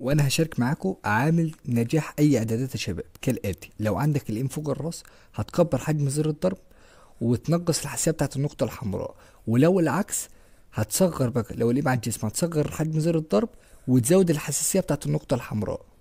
وانا هشارك معاكم عامل نجاح اي اعدادات يا شباب كالاتي لو عندك الانفو الراس هتكبر حجم زر الضرب وتنقص الحساسيه بتاعت النقطه الحمراء ولو العكس هتصغر بقى لو الايد على الجسم هتصغر حجم زر الضرب وتزود الحساسيه بتاعت النقطه الحمراء